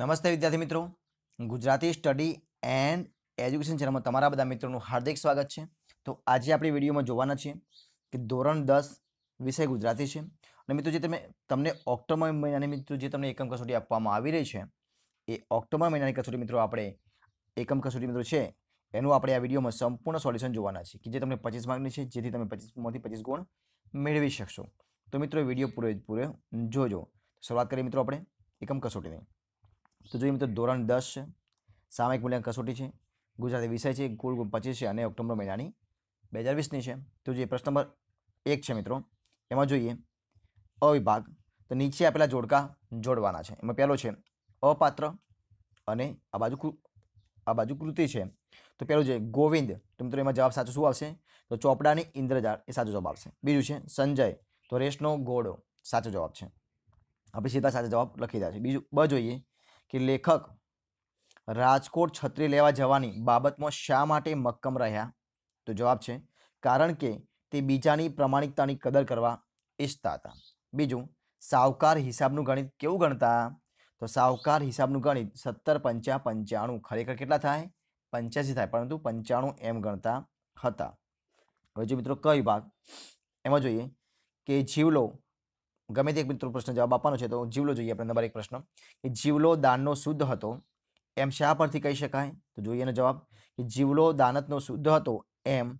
નમસ્તે વિદ્યાર્થી મિત્રો ગુજરાતી સ્ટડી એન્ડ એજ્યુકેશન ચેનલમાં તમારા બધા મિત્રોનું હાર્દિક સ્વાગત છે તો આજે આપણે વિડીયોમાં જોવાના છીએ કે ધોરણ દસ વિષય ગુજરાતી છે અને મિત્રો જે તમે તમને ઓક્ટોબર મહિનાની મિત્રો જે તમને એકમ કસોટી આપવામાં આવી રહી છે એ ઓક્ટોબર મહિનાની કસોટી મિત્રો આપણે એકમ કસોટી મિત્રો છે એનું આપણે આ વિડીયોમાં સંપૂર્ણ સોલ્યુશન જોવાના છે કે જે તમને પચીસ માર્કની છે જેથી તમે પચીસમાંથી પચીસ ગુણ મેળવી શકશો તો મિત્રો વિડીયો પૂરે પૂરે જોજો શરૂઆત કરીએ મિત્રો આપણે એકમ કસોટીની તો જોઈએ મિત્રો ધોરણ દસ છે સામાયિક મૂલ્યાંકન કસોટી છે ગુજરાતી વિષય છે કુલ પચીસ છે અને ઓક્ટોબર મહિનાની બે હજાર વીસની છે તો જોઈએ પ્રશ્ન નંબર એક છે મિત્રો એમાં જોઈએ અવિભાગ તો નીચે આપેલા જોડકા જોડવાના છે એમાં પહેલો છે અપાત્ર અને આ બાજુ આ બાજુ કૃતિ છે તો પહેલું છે ગોવિંદ તો મિત્રો એમાં જવાબ સાચો શું આવશે તો ચોપડાની ઇન્દ્રજાળ એ સાચો જવાબ આવશે બીજું છે સંજય તો રેશનો ઘોડો સાચો જવાબ છે આપણે સીધા સાચો જવાબ લખી દે છે બીજું બ જોઈએ કે લેખક રાજકોટ છત્રી લેવા જવાની બાબતમાં શા માટે મક્કમ રહ્યા તો જવાબ છે કારણ કે તે બીજાની પ્રમાણિકતાની કદર કરવા ઈચ્છતા હતા બીજું સાવકાર હિસાબનું ગણિત કેવું ગણતા તો સાવકાર હિસાબનું ગણિત સત્તર પંચા પંચાણું ખરેખર કેટલા થાય પંચ્યાસી થાય પરંતુ પંચાણું એમ ગણતા હતા હવે જો મિત્રો કઈ ભાગ એમાં જોઈએ કે જીવલો ગમે તે એક મિત્રો પ્રશ્ન જવાબ આપવાનો છે તો જીવલો જોઈએ આપણે નંબર એક પ્રશ્ન કે જીવલો દાનનો શુદ્ધ હતો એમ શા પરથી કહી શકાય તો જોઈએ એનો જવાબ કે જીવલો દાનતનો શુદ્ધ હતો એમ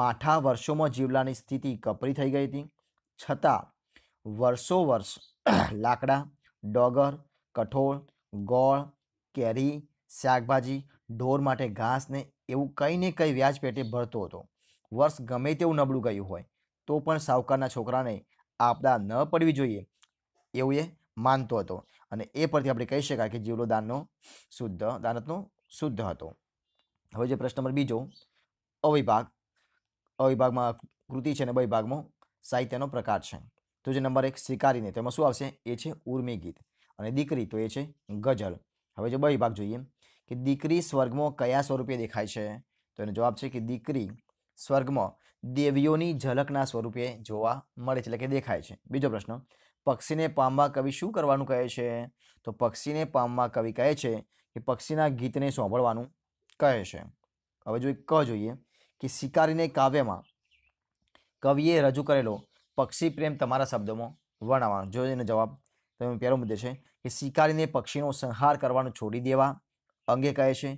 માઠા વર્ષોમાં જીવલાની સ્થિતિ કપરી થઈ ગઈ હતી છતાં વર્ષો વર્ષ લાકડા ડોગર કઠોળ ગોળ કેરી શાકભાજી ઢોર માટે ઘાસને એવું કંઈ ને કંઈ વ્યાજ પેટે ભરતો હતો વર્ષ ગમે તેવું નબળું ગયું હોય તો પણ સાવકારના છોકરાને આપદા ન પડવી જોઈએ એવું એ માનતો હતો અને એ પરથી આપણે કહી શકાય કે જીવલો દાનનો શુદ્ધ દાનતનો શુદ્ધ હતો હવે જે પ્રશ્ન નંબર બીજો અવિભાગ અવિભાગમાં કૃતિ છે અને ભાગમાં સાહિત્યનો પ્રકાર છે તો જે નંબર એક શિકારીને તેમાં શું આવશે એ છે ઉર્મી ગીત અને દીકરી તો એ છે ગઝલ હવે જો ભાગ જોઈએ કે દીકરી સ્વર્ગમાં કયા સ્વરૂપે દેખાય છે તો એનો જવાબ છે કે દીકરી સ્વર્ગમાં દેવીઓની ઝલકના સ્વરૂપે જોવા મળે છે એટલે કે દેખાય છે બીજો પ્રશ્ન પક્ષીને પામવા કવિ શું કરવાનું કહે છે તો પક્ષીને પામવા કવિ કહે છે કે પક્ષીના ગીતને સાંભળવાનું કહે છે હવે જો એક કહો જોઈએ કે શિકારીને કાવ્યમાં કવિએ રજૂ કરેલો પક્ષી પ્રેમ તમારા શબ્દોમાં વર્ણવવાનો જો એનો જવાબ તમે પહેલો મુદ્દે છે કે શિકારીને પક્ષીનો સંહાર કરવાનું છોડી દેવા અંગે કહે છે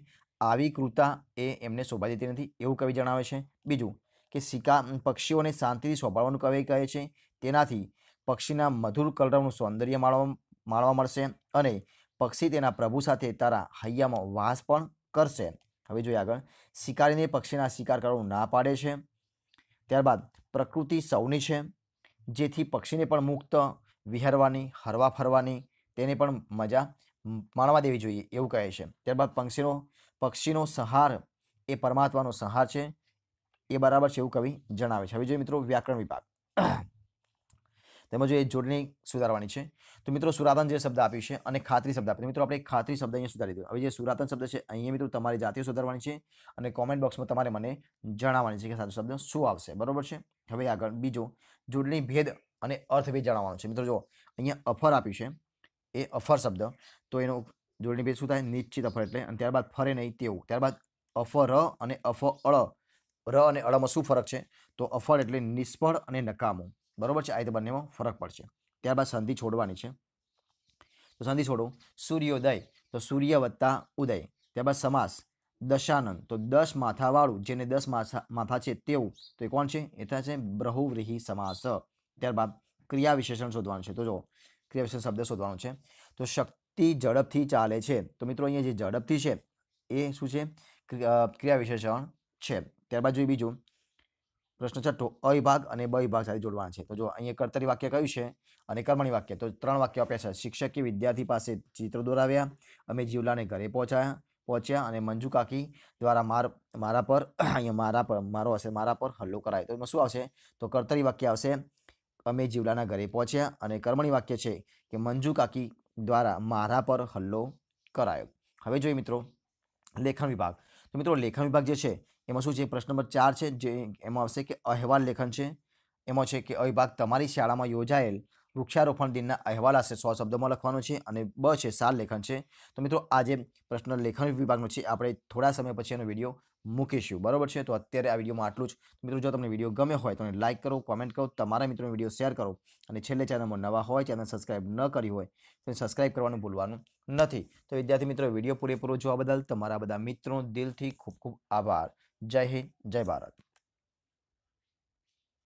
આવી કૃતા એ એમને શોભા દેતી નથી એવું કવિ જણાવે છે બીજું કે સિક્કા પક્ષીઓને શાંતિથી સોંપાડવાનું કવિ કહે છે તેનાથી પક્ષીના મધુર કલરવનું સૌંદર્ય માણવા માણવા મળશે અને પક્ષી તેના પ્રભુ સાથે તારા હૈયામાં વાસ પણ કરશે હવે જોઈએ આગળ શિકારીને પક્ષીના શિકાર કરવાનું ના પાડે છે ત્યારબાદ પ્રકૃતિ સૌની છે જેથી પક્ષીને પણ મુક્ત વિહરવાની હરવા ફરવાની તેને પણ મજા માણવા દેવી જોઈએ એવું કહે છે ત્યારબાદ પક્ષીનો પક્ષીનો સંહાર એ પરમાત્માનો સંહાર છે એ બરાબર છે એવું કવિ જણાવે છે હવે જોઈએ મિત્રો વ્યાકરણ વિભાગ તેમજ એ જોડણી સુધારવાની છે તો મિત્રો સુરાતન જે શબ્દ આપ્યું છે અને ખાતરી શબ્દ આપ્યો મિત્રો આપણે ખાતરી શબ્દ અહીંયા સુધારી દીધો હવે જે સુરાતન શબ્દ છે અહીંયા મિત્રો તમારી જાતે સુધારવાની છે અને કોમેન્ટ બોક્સમાં તમારે મને જણાવવાની છે કે સાચો શબ્દ શું આવશે બરોબર છે હવે આગળ બીજો જોડણી ભેદ અને અર્થભેદ જણાવવાનો છે મિત્રો જો અહીંયા અફર આપ્યું છે એ અફર શબ્દ તો એનો જોડણી ભેદ શું થાય નિશ્ચિત અફર એટલે અને ત્યારબાદ ફરે નહીં તેવું ત્યારબાદ અફર અને અફ અળ ર અને અળમાં શું ફરક છે તો અફળ એટલે નિષ્ફળ અને નકામું બરોબર છે આ રીતે બંનેમાં ફરક પડશે ત્યારબાદ સંધિ છોડવાની છે તો સંધિ છોડો સૂર્યોદય તો સૂર્ય વત્તા ઉદય ત્યારબાદ સમાસ દશાનંદ તો દસ માથાવાળું જેને દસ માથા માથા છે તેવું તો એ કોણ છે એ થાય છે બ્રહુવ્રીહી સમાસ ત્યારબાદ ક્રિયા વિશેષણ શોધવાનું છે તો જો ક્રિયા વિશેષણ શબ્દ શોધવાનું છે તો શક્તિ ટી ઝડપથી ચાલે છે તો મિત્રો અહીંયા જે ઝડપથી છે એ શું છે ક્રિયા વિશેષણ છે ત્યારબાદ જોઈએ બીજું પ્રશ્ન છઠ્ઠો અ વિભાગ અને બ વિભાગ સાથે જોડવાના છે તો જો અહીંયા કર્તરી વાક્ય કયું છે અને કર્મણી વાક્ય તો ત્રણ વાક્યો આપ્યા છે શિક્ષકે વિદ્યાર્થી પાસે ચિત્ર દોરાવ્યા અમે જીવલાને ઘરે પહોંચ્યા પહોંચ્યા અને મંજુ કાકી દ્વારા માર મારા પર અહીંયા મારા પર મારો હશે મારા પર હલ્લો કરાય તો એમાં શું આવશે તો કર્તરી વાક્ય આવશે અમે જીવલાના ઘરે પહોંચ્યા અને કર્મણી વાક્ય છે કે મંજુ કાકી દ્વારા મારા પર હલ્લો કરાયો હવે જોઈએ મિત્રો લેખન વિભાગ તો મિત્રો લેખન વિભાગ જે છે એમાં શું છે પ્રશ્ન નંબર ચાર છે જે એમાં આવશે કે અહેવાલ લેખન છે એમાં છે કે અવિભાગ તમારી શાળામાં યોજાયેલ વૃક્ષારોપણ દિનના અહેવાલ આશરે સો શબ્દોમાં લખવાનો છે અને બ છે સાર લેખન છે તો મિત્રો આજે પ્રશ્ન લેખન વિભાગનો છે આપણે થોડા સમય પછી એનો વિડીયો મૂકીશું બરાબર છે તો અત્યારે આ વિડીયોમાં આટલું જ મિત્રો જો તમને વિડીયો ગમે હોય તો લાઇક કરો કોમેન્ટ કરો તમારા મિત્રોને વિડીયો શેર કરો અને છેલ્લે ચેનલમાં નવા હોય ચેનલ સબસ્ક્રાઇબ ન કરી હોય તો સબસ્ક્રાઇબ કરવાનું ભૂલવાનું નથી તો વિદ્યાર્થી મિત્રો વિડીયો પૂરેપૂરો જોવા બદલ તમારા બધા મિત્રો દિલથી ખૂબ ખૂબ આભાર જય હિન્દ જય ભારત